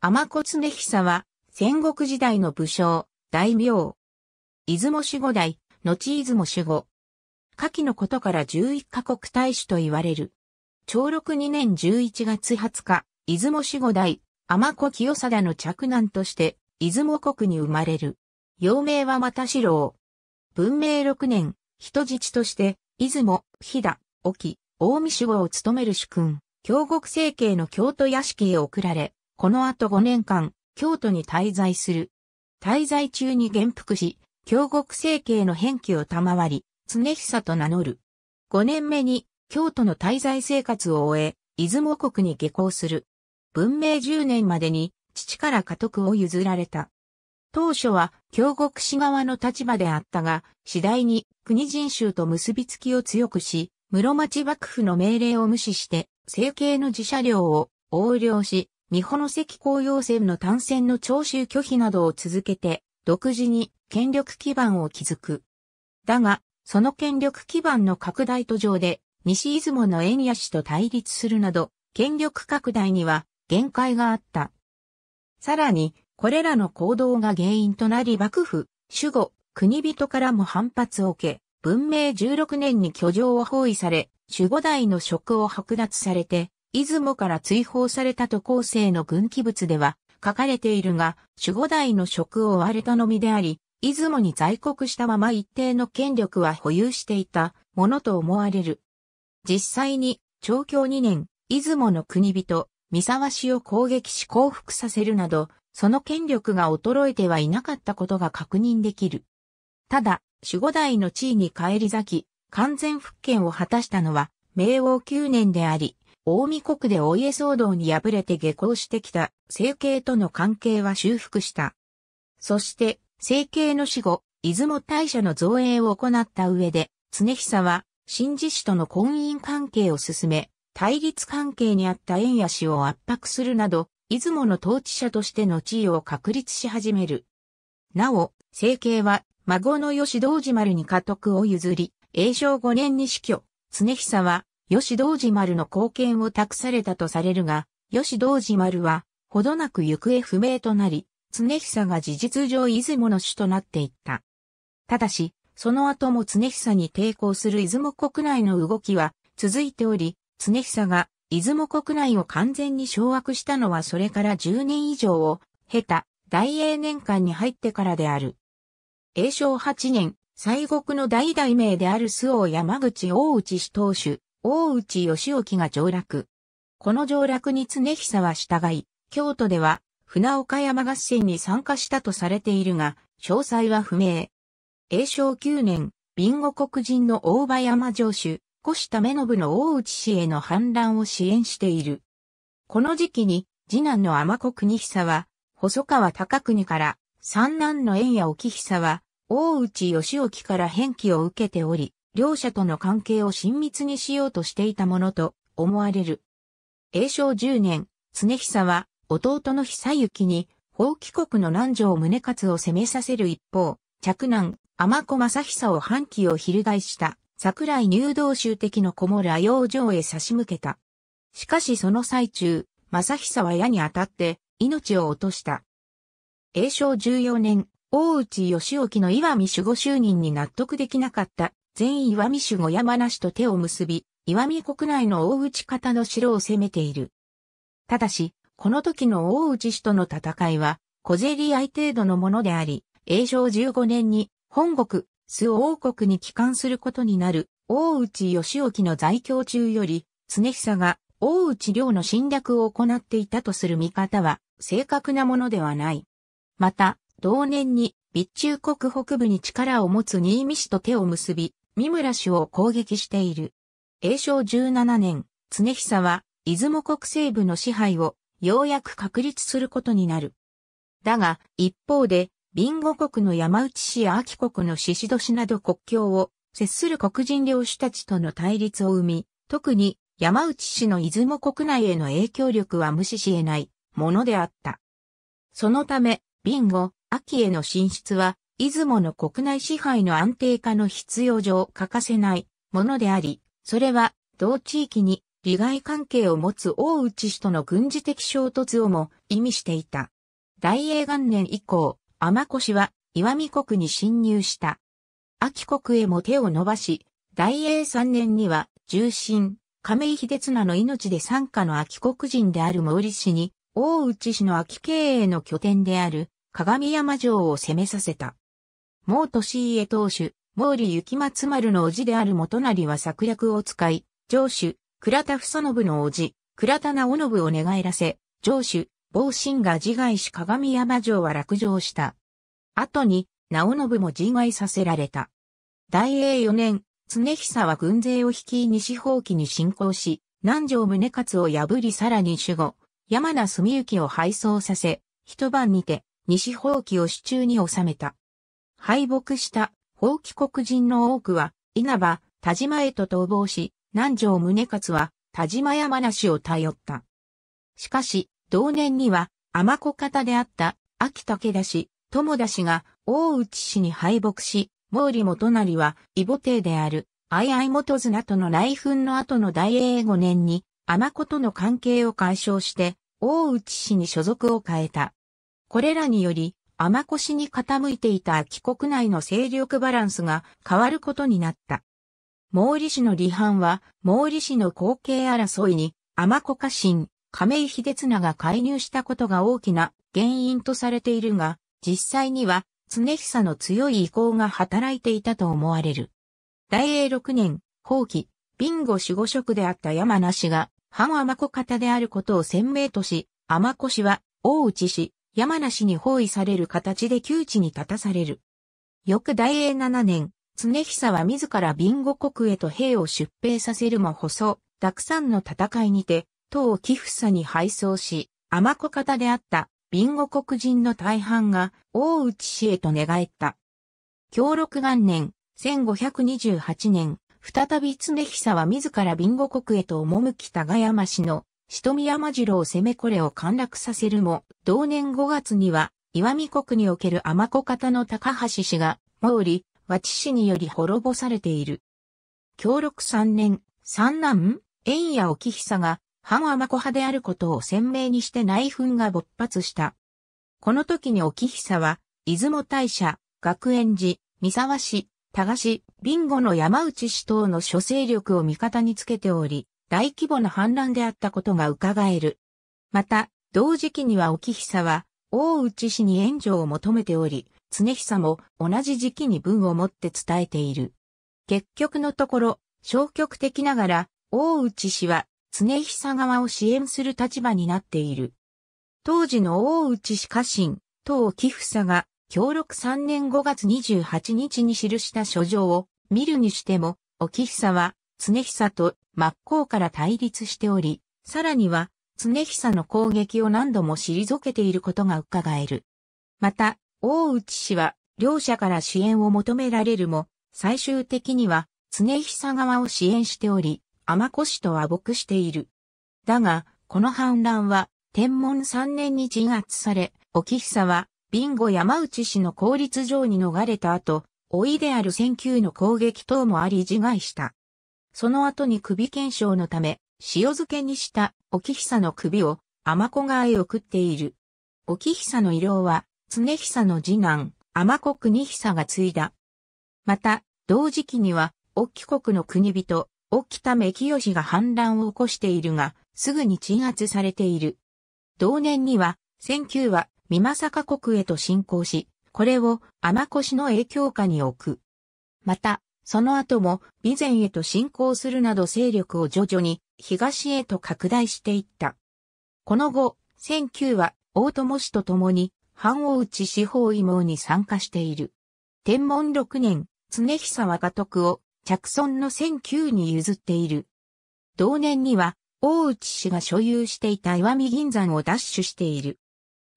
天子常久は、戦国時代の武将、大名。出雲守護代、後出雲守護。下記のことから11カ国大使と言われる。長禄2年11月20日、出雲守護代、天子清貞の嫡男として、出雲国に生まれる。幼名は又四郎。文明6年、人質として、出雲、飛騨、沖、大見守護を務める主君、京極政慶の京都屋敷へ送られ、この後5年間、京都に滞在する。滞在中に元服し、京極政経の返記を賜り、常久と名乗る。5年目に、京都の滞在生活を終え、出雲国に下校する。文明10年までに、父から家督を譲られた。当初は京極氏側の立場であったが、次第に国人衆と結びつきを強くし、室町幕府の命令を無視して、政経の自社領を横領し、日本赤公用船の単線の徴収拒否などを続けて、独自に権力基盤を築く。だが、その権力基盤の拡大途上で、西出雲の円谷氏と対立するなど、権力拡大には限界があった。さらに、これらの行動が原因となり幕府、守護、国人からも反発を受け、文明16年に居城を包囲され、守護大の職を剥奪されて、出雲から追放されたと後世の軍記物では書かれているが、守護代の職を追われたのみであり、出雲に在国したまま一定の権力は保有していたものと思われる。実際に、長教2年、出雲の国人、三沢氏を攻撃し降伏させるなど、その権力が衰えてはいなかったことが確認できる。ただ、守護代の地位に返り咲き、完全復権を果たしたのは、明王9年であり、近江国でお家騒動に敗れて下校してきた政経との関係は修復した。そして、政経の死後、出雲大社の造営を行った上で、常久は、新寺氏との婚姻関係を進め、対立関係にあった円谷氏を圧迫するなど、出雲の統治者としての地位を確立し始める。なお、政経は、孫の吉道寺丸に家督を譲り、永正5年に死去、常久は、吉道寺丸の貢献を託されたとされるが、吉道寺丸は、ほどなく行方不明となり、常久が事実上出雲の主となっていった。ただし、その後も常久に抵抗する出雲国内の動きは続いており、常久が出雲国内を完全に掌握したのはそれから10年以上を経た大英年間に入ってからである。永正8年、西国の大大名である須王山口大内氏当主、大内義興が上洛。この上洛に常久は従い、京都では船岡山合戦に参加したとされているが、詳細は不明。永正9年、ビ護国人の大場山城主、越田目信の大内氏への反乱を支援している。この時期に、次男の天子国久は、細川高国から、三男の縁屋沖久は、大内義興から返記を受けており、両者との関係を親密にしようとしていたものと思われる。永正十年、常久は弟の久行に、法規国の南条宗勝を攻めさせる一方、嫡男、天子正久を反旗を翻した、桜井入道州的の小村養生へ差し向けた。しかしその最中、正久は矢に当たって命を落とした。永正十四年、大内義興の岩見守護就任に納得できなかった全岩見守護山梨と手を結び、岩見国内の大内方の城を攻めている。ただし、この時の大内氏との戦いは、小競り合い程度のものであり、永正15年に本国、須王国に帰還することになる大内義興の在京中より、常久が大内領の侵略を行っていたとする見方は正確なものではない。また、同年に、備中国北部に力を持つ新見氏と手を結び、三村氏を攻撃している。永正17年、常久は、出雲国西部の支配を、ようやく確立することになる。だが、一方で、ビンゴ国の山内氏や秋国の子戸市など国境を接する黒人領主たちとの対立を生み、特に山内氏の出雲国内への影響力は無視し得ないものであった。そのため、ビンゴ、秋への進出は出雲の国内支配の安定化の必要上欠かせないものであり、それは同地域に利害関係を持つ大内氏との軍事的衝突をも意味していた。大英元年以降、天氏は岩見国に侵入した。秋国へも手を伸ばし、大英三年には重臣、亀井秀綱の命で参加の秋国人である毛利氏に、大内氏の秋経営の拠点である鏡山城を攻めさせた。毛利家当主、毛利雪松丸の叔父である元成は策略を使い、上主、倉田房信の叔父、倉田直信を寝返らせ、上主、防信が自害し鏡山城は落城した。後に、直信も自害させられた。大英4年、常久は軍勢を率い西方記に侵攻し、南条宗勝を破りさらに守護、山名澄幸を敗走させ、一晩にて、西方記を手中に収めた。敗北した法棄国人の多くは、稲葉、田島へと逃亡し、南条宗勝は田島山梨を頼った。しかし、同年には、天子方であった秋武田氏、友田氏が大内氏に敗北し、毛利元就は、異母帝である、相合元綱との来墳の後の大英五年に、天子との関係を解消して、大内氏に所属を変えた。これらにより、子氏に傾いていた秋国内の勢力バランスが変わることになった。毛利氏の離反は、毛利氏の後継争いに、天子家臣、亀井秀綱が介入したことが大きな原因とされているが、実際には、常久の強い意向が働いていたと思われる。大英6年、後期、ビンゴ守護職であった山梨が、反天子方であることを鮮明とし、天子氏は、大内氏、山梨に包囲される形で窮地に立たされる。翌大英七年、常久は自らビンゴ国へと兵を出兵させるも細、さ山の戦いにて、党を寄付さに敗走し、天子方であったビンゴ国人の大半が大内氏へと寝返った。協六元年、1528年、再び常久は自らビンゴ国へと赴き高山氏の瞳山次郎攻めこれを陥落させるも、同年5月には、岩見国における天子方の高橋氏が、毛利、和知氏により滅ぼされている。協力3年、三男、縁谷沖久が、反天子派であることを鮮明にして内紛が勃発した。この時に沖久は、出雲大社、学園寺、三沢市、多賀市、ビンゴの山内市等の諸勢力を味方につけており、大規模な反乱であったことが伺える。また、同時期には沖久は、大内氏に援助を求めており、常久も同じ時期に文を持って伝えている。結局のところ、消極的ながら、大内氏は常久側を支援する立場になっている。当時の大内氏家臣、東沖久が、協力3年5月28日に記した書状を見るにしても、沖久は常久と真っ向から対立しており、さらには、常久の攻撃を何度も退けていることが伺える。また、大内氏は、両者から支援を求められるも、最終的には、常久側を支援しており、天子氏と和睦している。だが、この反乱は、天文3年に鎮圧され、沖久は、ビンゴ山内氏の公立上に逃れた後、老いである千級の攻撃等もあり自害した。その後に首検証のため、塩漬けにした沖久の首を天子川へ送っている。沖久の遺労は、常久の次男、天子国久が継いだ。また、同時期には、沖国の国人、沖田目清が反乱を起こしているが、すぐに鎮圧されている。同年には、千九は、美作国へと侵攻し、これを天越の影響下に置く。また、その後も備前へと侵攻するなど勢力を徐々に東へと拡大していった。この後、千九は大友氏と共に藩大内四方異盟に参加している。天文六年、常久は家徳を着村の千九に譲っている。同年には、大内氏が所有していた岩見銀山を奪取している。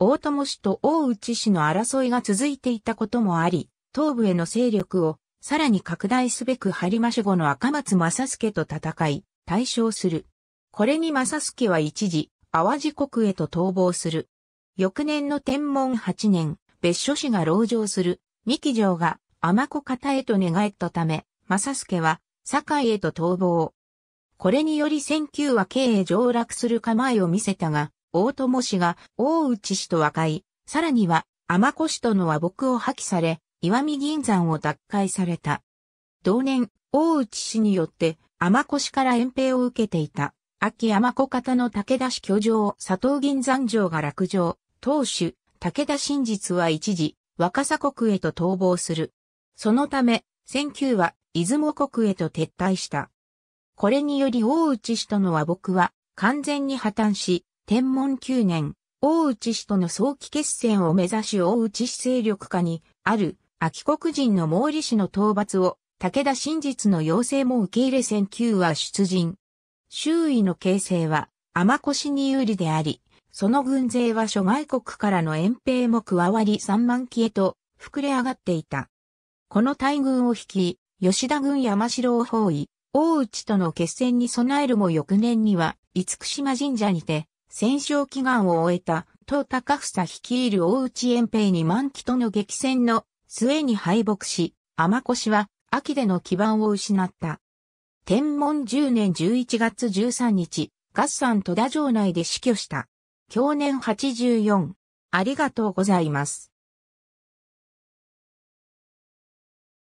大友氏と大内氏の争いが続いていたこともあり、東部への勢力をさらに拡大すべく播磨守護の赤松正助と戦い、対勝する。これに正助は一時、淡路国へと逃亡する。翌年の天文8年、別所氏が籠城する、三木城が天子方へと寝返ったため、正助は、堺へと逃亡。これにより千九は経営上落する構えを見せたが、大友氏が大内氏と和解、さらには天子氏との和睦を破棄され、岩見銀山を奪回された。同年、大内氏によって、天越から遠兵を受けていた、秋天子方の武田氏居城、佐藤銀山城が落城、当主、武田真実は一時、若狭国へと逃亡する。そのため、千九は、出雲国へと撤退した。これにより大内氏との和睦は、完全に破綻し、天文9年、大内氏との早期決戦を目指し大内氏勢力下に、ある、秋国人の毛利氏の討伐を、武田真実の要請も受け入れ戦球は出陣。周囲の形勢は、天越に有利であり、その軍勢は諸外国からの遠兵も加わり3万機へと膨れ上がっていた。この大軍を率い、吉田軍山城を包囲、大内との決戦に備えるも翌年には、厳島神社にて、戦勝祈願を終えた、東高房率いる大内遠兵に万機との激戦の末に敗北し、天越は秋での基盤を失った。天文10年11月13日、合算戸田城内で死去した。去年84。ありがとうございます。